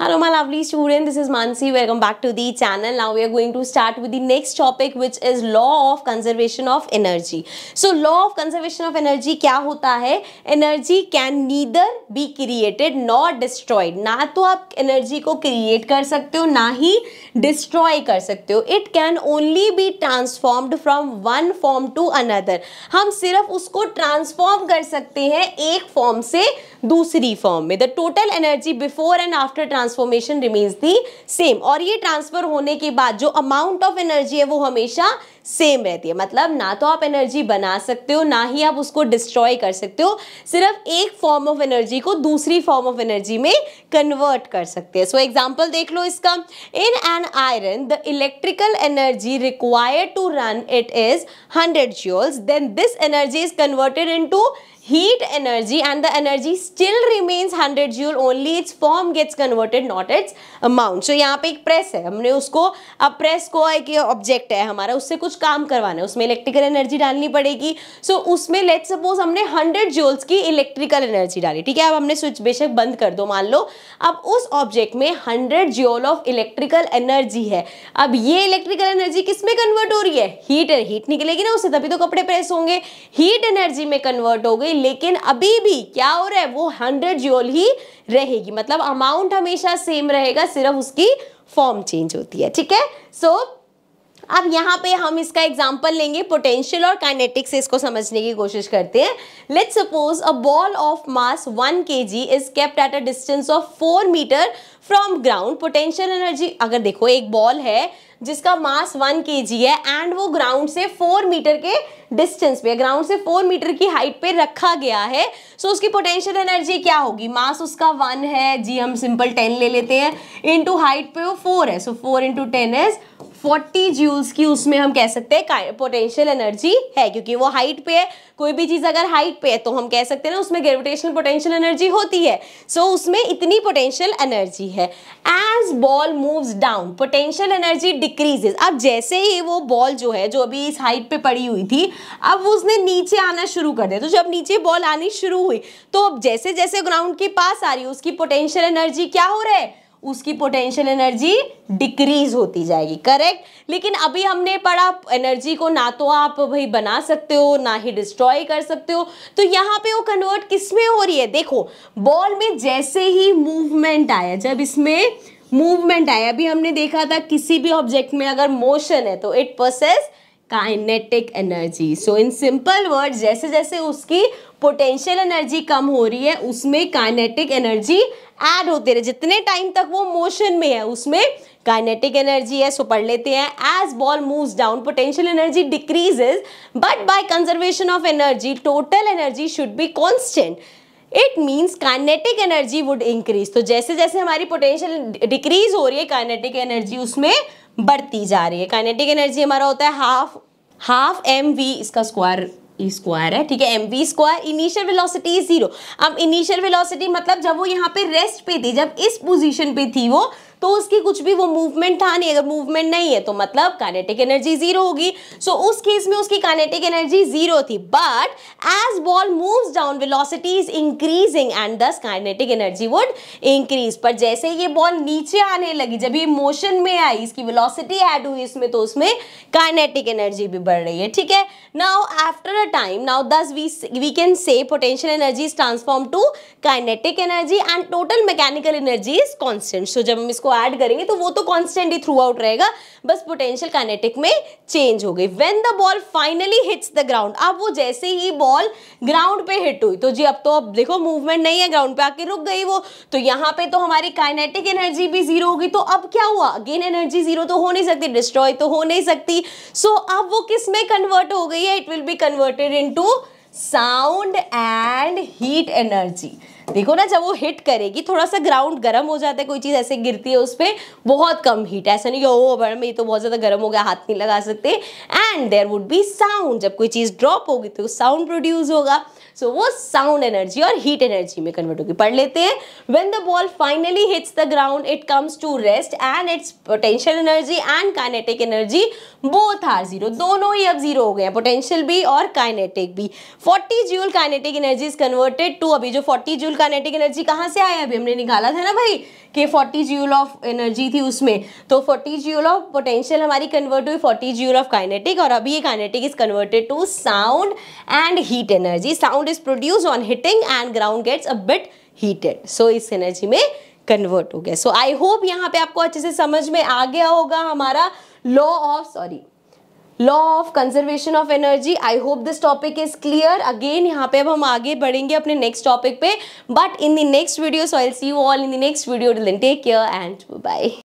Hello my lovely student, this is Mansi. Welcome back to the channel. Now we are going to start with the next topic which is law of conservation of energy. So law of conservation of energy क्या होता है Energy can neither be created nor destroyed. ना तो आप energy को create कर सकते हो ना ही destroy कर सकते हो It can only be transformed from one form to another. हम सिर्फ उसको transform कर सकते हैं एक form से दूसरी form में The total energy before and after transformation transformation remains the same और ये ट्रांसफर होने के बाद जो अमाउंट ऑफ एनर्जी है वो हमेशा सेम रहती है मतलब ना तो आप एनर्जी बना सकते हो ना ही आप उसको डिस्ट्रॉय कर सकते हो सिर्फ एक फॉर्म ऑफ एनर्जी को दूसरी फॉर्म ऑफ एनर्जी में कन्वर्ट कर सकते हैं सो एग्जाम्पल देख लो इसका in an iron the electrical energy required to run it is hundred joules then this energy is converted in to energy and the energy still remains remains 100 joule only its form gets converted not its amount so यहाँ पे एक press है हमने उसको अब press को एक object है हमारा उससे कुछ कुछ काम करवाना है उसमें इलेक्ट्रिकल एनर्जी डालनी पड़ेगी सो so, उसमें लेट सपोज हमने 100 जोल्स की इलेक्ट्रिकल एनर्जी डाली ठीक है अब हमने स्विच बेशक बंद कर दो मान लो अब उस ऑब्जेक्ट में हंड्रेड जोल ऑफ इलेक्ट्रिकल एनर्जी है अब ये इलेक्ट्रिकल एनर्जी किस में कन्वर्ट हो रही है हीट हीट निकलेगी ना उससे तभी तो कपड़े प्रेस होंगे हीट एनर्जी में कन्वर्ट हो गई लेकिन अभी भी क्या हो रहा है वो हंड्रेड जोल ही रहेगी मतलब अमाउंट हमेशा सेम रहेगा सिर्फ उसकी फॉर्म चेंज होती है ठीक है सो so, अब यहाँ पे हम इसका एग्जाम्पल लेंगे पोटेंशियल और काइनेटिक्स से इसको समझने की कोशिश करते हैं let suppose a ball of mass one K G is kept at a distance of four metre from ground potential energy अगर देखो एक बॉल है जिसका मास वन के जी है एंड वो ग्राउंड से फोर मीटर के डिस्टेंस पे ग्राउंड से फोर मीटर की हाइट पे रखा गया है सो so उसकी पोटेंशियल एनर्जी क्या होगी मास उसका वन है जी हम सिंपल टेन ले लेते हैं इंटू हाइट पे वो फोर है so four into ten is 40 joules की उसमें हम कह सकते हैं पोटेंशियल एनर्जी है क्योंकि वो हाइट पे है कोई भी चीज़ अगर हाइट पे है तो हम कह सकते हैं ना उसमें ग्रेविटेशनल पोटेंशियल एनर्जी होती है सो so, उसमें इतनी पोटेंशियल एनर्जी है as ball moves down potential energy decreases अब जैसे ही वो बॉल जो है जो अभी इस हाइट पे पड़ी हुई थी अब उसने नीचे आना शुरू कर दिया तो जब नीचे बॉल आनी शुरू हुई तो अब जैसे जैसे ग्राउंड के पास आ रही है उसकी पोटेंशियल एनर्जी क्या हो रहा है उसकी पोटेंशियल एनर्जी डिक्रीज होती जाएगी करेक्ट लेकिन अभी हमने पढ़ा एनर्जी को ना तो आप भाई बना सकते हो ना ही डिस्ट्रॉय कर सकते हो तो यहाँ पे वो कन्वर्ट किस में हो रही है देखो बॉल में जैसे ही मूवमेंट आया जब इसमें मूवमेंट आया अभी हमने देखा था किसी भी ऑब्जेक्ट में अगर मोशन है तो it process kinetic energy so in simple word जैसे जैसे उसकी पोटेंशियल एनर्जी कम हो रही है उसमें काइनेटिक एनर्जी ऐड होती रहे जितने टाइम तक वो मोशन में है उसमें काइनेटिक एनर्जी है सो पढ़ लेते हैं as ball moves down potential energy decreases but by conservation of energy total energy should be constant it means kinetic energy would increase तो जैसे जैसे हमारी पोटेंशियल डिक्रीज हो रही है काइनेटिक एनर्जी उसमें बढ़ती जा रही है काइनेटिक एनर्जी हमारा होता है हाफ हाफ एम वी इसका स्क्वायर स्क्वायर है ठीक है M V square initial velocity is zero अब इनिशियल वेलोसिटी मतलब जब वो यहाँ पे रेस्ट पे थी जब इस पोजीशन पे थी वो तो उसकी कुछ भी वो मूवमेंट था नहीं अगर मूवमेंट नहीं है तो मतलब काइनेटिक एनर्जी जीरो होगी सो so, उस केस में उसकी काइनेटिक एनर्जी जीरो थी but as ball move down velocity is increasing and this kinetic energy would increase पर जैसे ये बॉल नीचे आने लगी जब ये मोशन में आई इसकी विलोसिटी एड हुई इसमें तो उसमें काइनेटिक एनर्जी भी बढ़ रही है ठीक है now after a time now this we can say potential energy is transform to kinetic energy and total mechanical energy is constant so जब हम इसको उसको ऐड करेंगे तो वो तो कॉन्स्टेंटली थ्रू आउट रहेगा बस पोटेंशियल काइनेटिक में चेंज हो गई when the ball finally hits the ground अब वो जैसे ही बॉल ग्राउंड पे हिट हुई तो जी अब तो अब देखो मूवमेंट नहीं है ग्राउंड पे आके रुक गई वो तो यहाँ पे तो हमारी काइनेटिक एनर्जी भी जीरो होगी तो अब क्या हुआ अगेन एनर्जी जीरो तो हो नहीं सकती डिस्ट्रॉय तो हो नहीं सकती सो so, अब वो किस में कन्वर्ट हो गई है it will be converted in sound and heat energy देखो ना जब वो हिट करेगी थोड़ा सा ग्राउंड गर्म हो जाता है कोई चीज़ ऐसे गिरती है उस पर बहुत कम हीट ऐसा नहीं हो ओ में तो बहुत ज़्यादा गर्म हो गया हाथ नहीं लगा सकते and there would be sound जब कोई चीज़ ड्रॉप होगी तो साउंड प्रोड्यूस होगा सो so, वो साउंड एनर्जी और हीट एनर्जी में कन्वर्ट होगी पढ़ लेते हैं when the ball finally hits the ground it comes to rest and its potential energy and kinetic energy both are zero दोनों ही अब जीरो हो गए हैं पोटेंशियल भी और काइनेटिक भी 40 joule kinetic energy is converted to अभी जो 40 जूल काइनेटिक एनर्जी कहाँ से आया अभी हमने निकाला था ना भाई कि 40 जूल ऑफ एनर्जी थी उसमें तो 40 जूल ऑफ पोटेंशियल हमारी कन्वर्ट हुई 40 जूल ऑफ काइनेटिक और अभी ये kinetic is converted to sound and heat energy sound is produce on hitting and ground gets a bit heated so इस एनर्जी में कन्वर्ट हो गया सो आई होप यहाँ पे आपको अच्छे से समझ में आ गया होगा हमारा law of sorry law of conservation of energy I hope this topic is clear again यहाँ पे अब हम आगे बढ़ेंगे अपने नेक्स्ट टॉपिक पे but in the next video so I see you all in the next video take care and bye